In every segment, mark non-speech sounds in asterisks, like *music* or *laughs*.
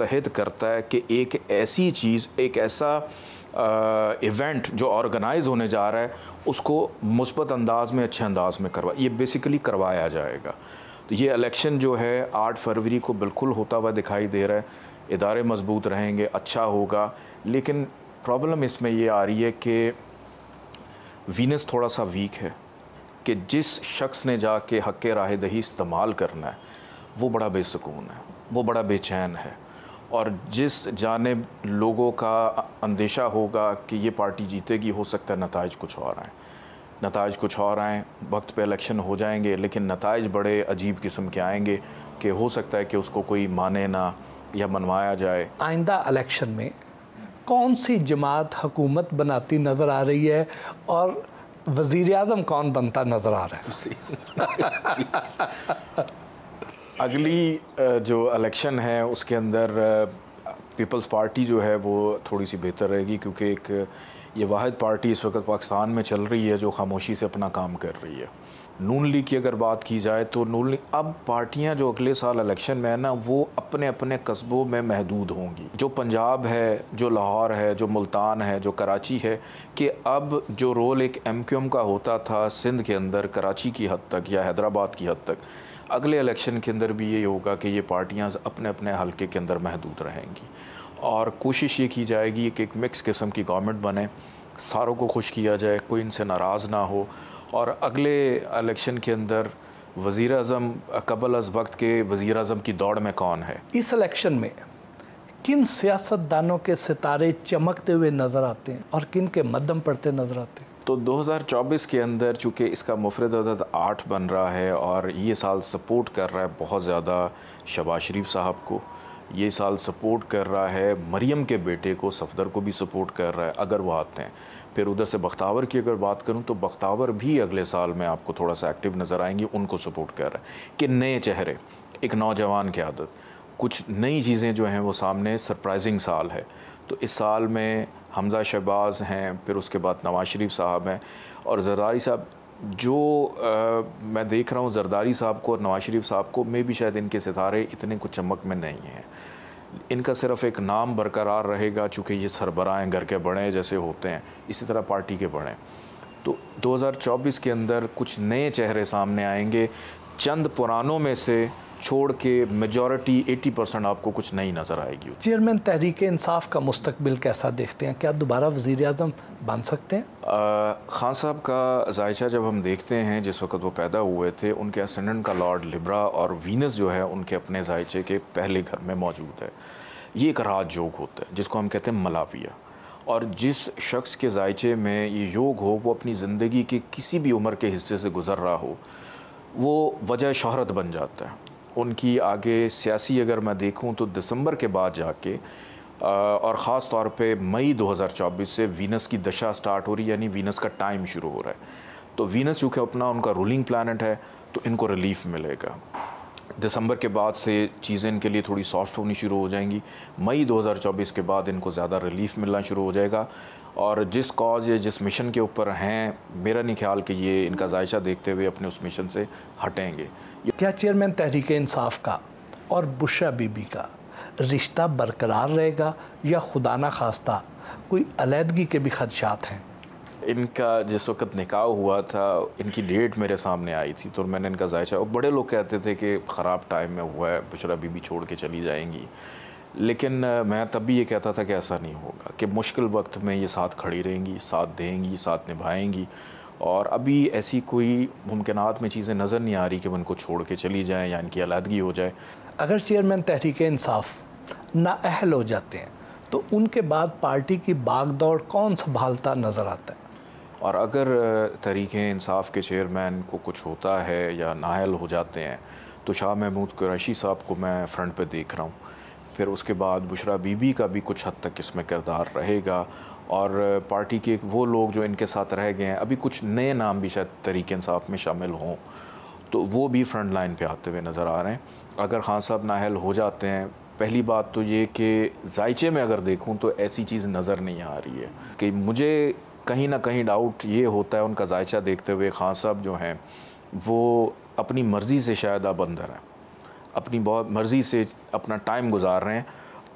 तहद करता है कि एक ऐसी चीज़ एक ऐसा इवेंट जो ऑर्गेनाइज होने जा रहा है उसको मुस्बत अंदाज में अच्छे अंदाज में करवा ये बेसिकली करवाया जाएगा तो ये इलेक्शन जो है आठ फरवरी को बिल्कुल होता हुआ दिखाई दे रहा है इदारे मजबूत रहेंगे अच्छा होगा लेकिन प्रॉब्लम इसमें ये आ रही है कि वीनस थोड़ा सा वीक है कि जिस शख्स ने जाके हक राह दही इस्तेमाल करना है वो बड़ा बेसकून है वो बड़ा बेचैन है और जिस जानब लोगों का अंदेशा होगा कि ये पार्टी जीतेगी हो सकता है नतज कुछ और आएँ नतज कुछ और आएँ वक्त पे इलेक्शन हो जाएंगे लेकिन नतज बड़े अजीब किस्म के आएंगे कि हो सकता है कि उसको कोई माने ना या मनवाया जाए आइंदा इलेक्शन में कौन सी जमात हुकूमत बनाती नज़र आ रही है और वज़ी अजम कौन बनता नज़र आ रहा है *laughs* *laughs* अगली जो इलेक्शन है उसके अंदर पीपल्स पार्टी जो है वो थोड़ी सी बेहतर रहेगी क्योंकि एक ये वाद पार्टी इस वक्त पाकिस्तान में चल रही है जो खामोशी से अपना काम कर रही है नून लीग की अगर बात की जाए तो नून लीग अब पार्टियां जो अगले साल इलेक्शन में है ना वो अपने अपने कस्बों में महदूद होंगी जो पंजाब है जो लाहौर है जो मुल्तान है जो कराची है कि अब जो रोल एक एम का होता था सिंध के अंदर कराची की हद तक या हैदराबाद की हद तक अगले इलेक्शन के अंदर भी ये होगा कि ये पार्टियाँ अपने अपने हल्के के अंदर महदूद रहेंगी और कोशिश ये की जाएगी कि एक मिक्स किस्म की गवर्नमेंट बने सारों को खुश किया जाए कोई इनसे नाराज़ ना हो और अगले इलेक्शन के अंदर वज़ी अजम कबल अज वक्त के वज़ी अजम की दौड़ में कौन है इस इलेक्शन में किन सियासतदानों के सितारे चमकते हुए नज़र आते हैं और किन के मदम पड़ते नज़र आते हैं तो 2024 के अंदर चूँकि इसका मुफरद अदद आठ बन रहा है और ये साल सपोर्ट कर रहा है बहुत ज़्यादा शबाज शरीफ साहब को ये साल सपोर्ट कर रहा है मरियम के बेटे को सफदर को भी सपोर्ट कर रहा है अगर वो आते हैं फिर उधर से बख्तावर की अगर बात करूं तो बख्तावर भी अगले साल में आपको थोड़ा सा एक्टिव नज़र आएंगे उनको सपोर्ट कर रहा है कि नए चेहरे एक नौजवान की आदत कुछ नई चीज़ें जो हैं वो सामने सरप्राइजिंग साल है तो इस साल में हमज़ा शहबाज हैं फिर उसके बाद नवाज शरीफ साहब हैं और जरदारी साहब जो आ, मैं देख रहा हूँ जरदारी साहब को और नवाज शरीफ साहब को मे भी शायद इनके सितारे इतने कुछ चमक में नहीं हैं इनका सिर्फ एक नाम बरकरार रहेगा चूँकि ये सरबराहें घर के बड़े जैसे होते हैं इसी तरह पार्टी के बड़े तो 2024 के अंदर कुछ नए चेहरे सामने आएंगे चंद पुरानों में से छोड़ के मेजॉरिटी 80 परसेंट आपको कुछ नहीं नज़र आएगी चेयरमैन तहरीक इंसाफ का मुस्तबिल कैसा देखते हैं क्या दोबारा वजीर अजम बन सकते हैं आ, खान साहब का जायचा जब हम देखते हैं जिस वक्त वो पैदा हुए थे उनके असेंडेंट का लॉर्ड लिब्रा और वीनस जो है उनके अपने जायचे के पहले घर में मौजूद है ये एक राज योग होता है जिसको हम कहते हैं मलाविया और जिस शख्स के जायचे में ये योग हो वो अपनी ज़िंदगी के किसी भी उम्र के हिस्से से गुज़र रहा हो वो वजह शहरत बन जाता है उनकी आगे सियासी अगर मैं देखूं तो दिसंबर के बाद जाके और ख़ास तौर पे मई 2024 से वीनस की दशा स्टार्ट हो रही है यानी वीनस का टाइम शुरू हो रहा है तो वीनस चूँकि अपना उनका रूलिंग प्लानट है तो इनको रिलीफ मिलेगा दिसंबर के बाद से चीज़ें इनके लिए थोड़ी सॉफ्ट होनी शुरू हो जाएंगी मई 2024 के बाद इनको ज़्यादा रिलीफ मिलना शुरू हो जाएगा और जिस कॉज या जिस मिशन के ऊपर हैं मेरा नहीं ख्याल कि ये इनका जायशा देखते हुए अपने उस मिशन से हटेंगे क्या चेयरमैन तहरीक इंसाफ का और बुशा बीबी का रिश्ता बरकरार रहेगा या खुदा ना खास्ता कोई अलीहदगी के भी खदशात हैं इनका जिस वक्त निकाह हुआ था इनकी डेट मेरे सामने आई थी तो मैंने इनका जायचा और बड़े लोग कहते थे कि ख़राब टाइम में हुआ है बेचरा बीबी छोड़ के चली जाएंगी लेकिन मैं तब भी ये कहता था कि ऐसा नहीं होगा कि मुश्किल वक्त में ये साथ खड़ी रहेंगी साथ देंगी साथ निभाएंगी और अभी ऐसी कोई मुमकिन में चीज़ें नज़र नहीं आ रही कि उनको छोड़ के चली जाएँ या इनकी आलादगी हो जाए अगर चेयरमैन तहरीक इंसाफ नाअहल हो जाते हैं तो उनके बाद पार्टी की बागदौड़ कौन संभालता नज़र आता है और अगर तरीक़े इंसाफ के चेयरमैन को कुछ होता है या नाहल हो जाते हैं तो शाह महमूद कुरैशी साहब को मैं फ्रंट पे देख रहा हूँ फिर उसके बाद बुशरा बीबी का भी कुछ हद तक इसमें किरदार रहेगा और पार्टी के वो लोग जो इनके साथ रह गए हैं अभी कुछ नए नाम भी शायद तरीक इंसाफ में शामिल हों तो वो भी फ्रंट लाइन पर आते हुए नज़र आ रहे हैं अगर खान साहब नाहल हो जाते हैं पहली बात तो ये कि जायचे में अगर देखूं तो ऐसी चीज़ नज़र नहीं आ रही है कि मुझे कहीं ना कहीं डाउट ये होता है उनका जायचा देखते हुए खान साहब जो हैं वो अपनी मर्ज़ी से शायद आप अंदर हैं अपनी बहुत मर्ज़ी से अपना टाइम गुजार रहे हैं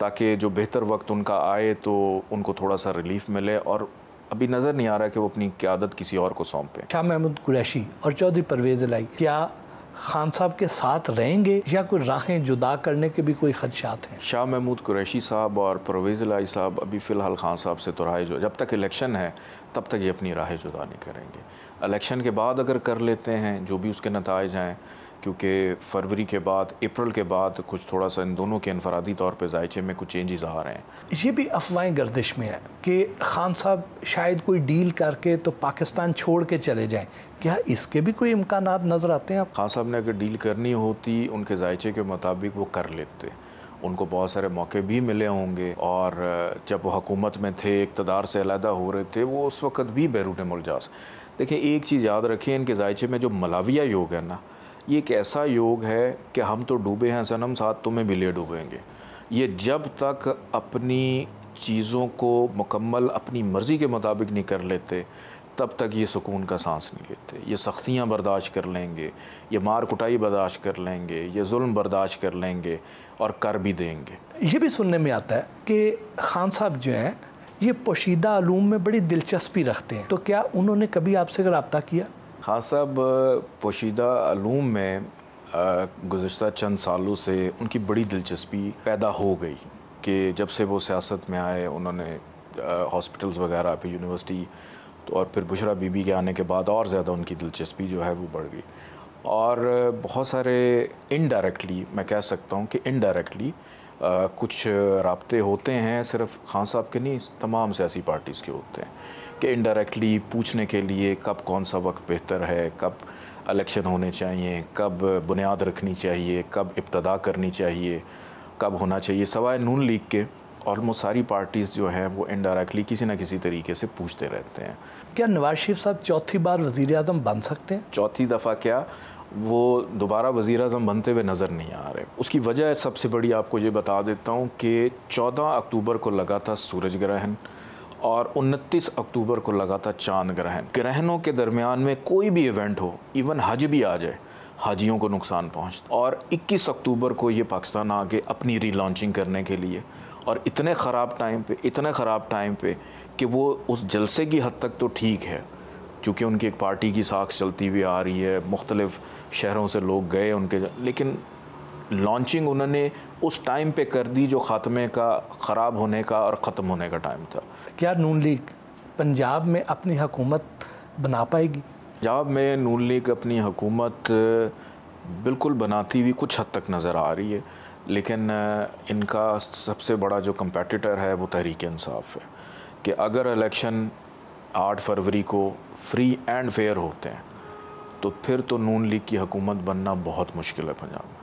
ताकि जो बेहतर वक्त उनका आए तो उनको थोड़ा सा रिलीफ मिले और अभी नज़र नहीं आ रहा कि वो अपनी क्यादत किसी और को सौंपें शाह महमूद कुरैशी और चौधरी परवेज़ लाई क्या खान साहब के साथ रहेंगे या कोई राहें जुदा करने के भी कोई खदशात हैं शाह महमूद कुरैशी साहब और परवेज़ लाई साहब अभी फ़िलहाल खान साहब से तो राय जब तक इलेक्शन है तब तक ये अपनी राहें जुदा नहीं करेंगे इलेक्शन के बाद अगर कर लेते हैं जो भी उसके नतज हैं क्योंकि फरवरी के बाद अप्रैल के बाद कुछ थोड़ा सा इन दोनों के इनफरादी तौर पर जायचे में कुछ चेंजेस आ रहे हैं ये भी अफवाहें गर्दिश में है कि खान साहब शायद कोई डील करके तो पाकिस्तान छोड़ के चले जाएँ क्या इसके भी कोई इम्कान नज़र आते हैं आप खान साहब ने अगर डील करनी होती उनके जायचे के मुताबिक वो कर लेते उनको बहुत सारे मौके भी मिले होंगे और जब वो हकूमत में थे इकतदार से अलहदा हो रहे थे वो उस वक़्त भी बैरून मुलजास देखिए एक चीज़ याद रखें इनके जायचे में जो मलाविया योग है ना ये एक ऐसा योग है कि हम तो डूबे हैं सनम साथ तुम्हें भी ले डूबेंगे ये जब तक अपनी चीज़ों को मुकम्मल अपनी मर्ज़ी के मुताबिक नहीं कर लेते तब तक ये सुकून का सांस नहीं लेते ये सख्तियाँ बर्दाश्त कर लेंगे ये मार कुटाई बर्दाश्त कर लेंगे ये जुल्म बर्दाश्त कर लेंगे और कर भी देंगे ये भी सुनने में आता है कि खान साहब जो हैं ये पोशीदा आलूम में बड़ी दिलचस्पी रखते हैं तो क्या उन्होंने कभी आपसे रबता किया खान साहब पोशीदा आलूम में गुज्त चंद सालों से उनकी बड़ी दिलचस्पी पैदा हो गई कि जब से वो सियासत में आए उन्होंने हॉस्पिटल्स वगैरह पे यूनिवर्सिटी तो और फिर बुशरा बीबी के आने के बाद और ज़्यादा उनकी दिलचस्पी जो है वो बढ़ गई और बहुत सारे इनडायरेक्टली मैं कह सकता हूँ कि इनडायरेक्टली कुछ रबते होते हैं सिर्फ खान साहब के नहीं तमाम सियासी पार्टीज़ के होते हैं कि इनडायरेक्टली पूछने के लिए कब कौन सा वक्त बेहतर है कब इलेक्शन होने चाहिए कब बुनियाद रखनी चाहिए कब इब्तदा करनी चाहिए कब होना चाहिए सवाए नून लीग के ऑलमोस्ट सारी पार्टीज़ जो है वो इनडायरेक्टली किसी ना किसी तरीके से पूछते रहते हैं क्या नवाज शरीफ साहब चौथी बार वज़ी अजम बन सकते हैं चौथी दफ़ा क्या वो दोबारा वज़ी अजम बनते हुए नज़र नहीं आ रहे उसकी वजह सबसे बड़ी आपको ये बता देता हूँ कि चौदह अक्टूबर को लगा था सूरज ग्रहण और 29 अक्टूबर को लगा था चांद ग्रहण ग्रहणों के दरमियान में कोई भी इवेंट हो इवन हज भी आ जाए हाजियों को नुकसान पहुँच और 21 अक्टूबर को ये पाकिस्तान आके अपनी रीलॉन्चिंग करने के लिए और इतने ख़राब टाइम पे इतने ख़राब टाइम पे कि वो उस जलसे की हद तक तो ठीक है चूँकि उनकी एक पार्टी की साख चलती हुई आ रही है मुख्तलिफ़ शहरों से लोग गए उनके लेकिन लॉन्चिंग उन्होंने उस टाइम पे कर दी जो ख़ात्मे का ख़राब होने का और ख़त्म होने का टाइम था क्या नून लीग पंजाब में अपनी हकूमत बना पाएगी पंजाब में नून लीग अपनी हुकूमत बिल्कुल बनाती हुई कुछ हद तक नज़र आ रही है लेकिन इनका सबसे बड़ा जो कम्पटिटर है वो तहरीक इंसाफ है कि अगर इलेक्शन 8 फरवरी को फ्री एंड फेयर होते हैं तो फिर तो नून लीग की हुकूमत बनना बहुत मुश्किल है पंजाब में